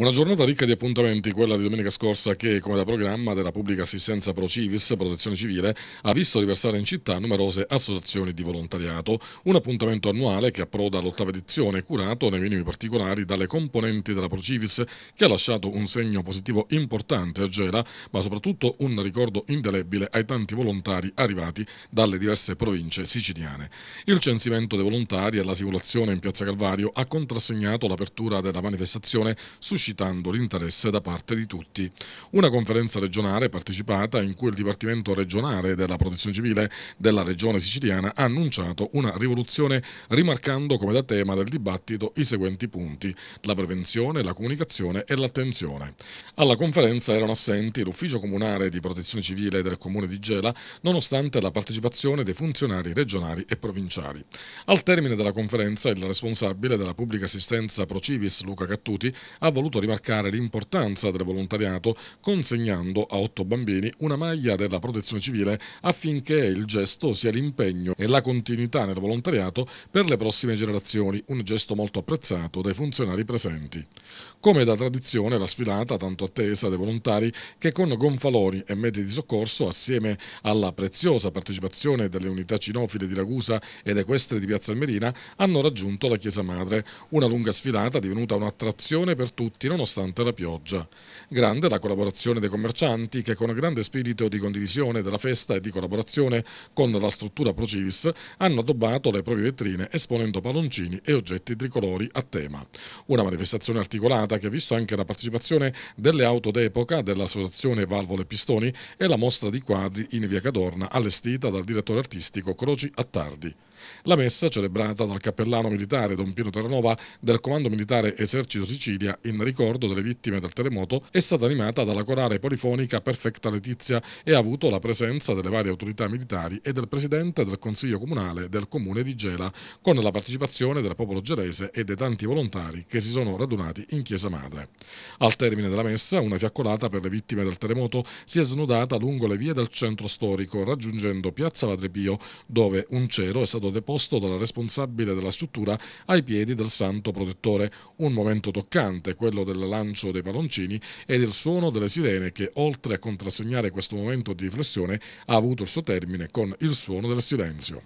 Una giornata ricca di appuntamenti, quella di domenica scorsa che, come da programma della pubblica assistenza Pro Civis, protezione civile, ha visto riversare in città numerose associazioni di volontariato, un appuntamento annuale che approda all'ottava edizione, curato nei minimi particolari dalle componenti della Pro Civis, che ha lasciato un segno positivo importante a Gela, ma soprattutto un ricordo indelebile ai tanti volontari arrivati dalle diverse province siciliane. Il censimento dei volontari e la simulazione in Piazza Calvario ha contrassegnato l'apertura della manifestazione suscitata suscitando l'interesse da parte di tutti. Una conferenza regionale partecipata in cui il Dipartimento regionale della Protezione Civile della Regione Siciliana ha annunciato una rivoluzione rimarcando come da tema del dibattito i seguenti punti, la prevenzione, la comunicazione e l'attenzione. Alla conferenza erano assenti l'Ufficio Comunale di Protezione Civile del Comune di Gela, nonostante la partecipazione dei funzionari regionali e provinciali. Al termine della conferenza il responsabile della pubblica assistenza Procivis Luca Cattuti ha voluto voluto rimarcare l'importanza del volontariato consegnando a otto bambini una maglia della protezione civile affinché il gesto sia l'impegno e la continuità nel volontariato per le prossime generazioni, un gesto molto apprezzato dai funzionari presenti. Come da tradizione la sfilata tanto attesa dai volontari che con gonfaloni e mezzi di soccorso assieme alla preziosa partecipazione delle unità cinofile di Ragusa ed equestre di Piazza Almerina hanno raggiunto la Chiesa Madre, una lunga sfilata divenuta un'attrazione per tutti prodotti nonostante la pioggia. Grande la collaborazione dei commercianti che con grande spirito di condivisione della festa e di collaborazione con la struttura Procivis hanno addobbato le proprie vetrine esponendo palloncini e oggetti tricolori a tema. Una manifestazione articolata che ha visto anche la partecipazione delle auto d'epoca dell'associazione Valvole Pistoni e la mostra di quadri in via Cadorna allestita dal direttore artistico Croci Attardi. La messa, celebrata dal cappellano militare Don Piero Terranova del Comando Militare Esercito Sicilia in ricordo delle vittime del terremoto è stata animata dalla corale polifonica Perfetta Letizia e ha avuto la presenza delle varie autorità militari e del presidente del Consiglio Comunale del Comune di Gela, con la partecipazione del popolo gelese e dei tanti volontari che si sono radunati in Chiesa Madre. Al termine della messa, una fiaccolata per le vittime del terremoto si è snodata lungo le vie del centro storico, raggiungendo Piazza Ladrepio, dove un cero è stato deposto dalla responsabile della struttura ai piedi del santo protettore. Un momento toccante, quello squillo del lancio dei palloncini e del suono delle sirene che oltre a contrassegnare questo momento di riflessione ha avuto il suo termine con il suono del silenzio.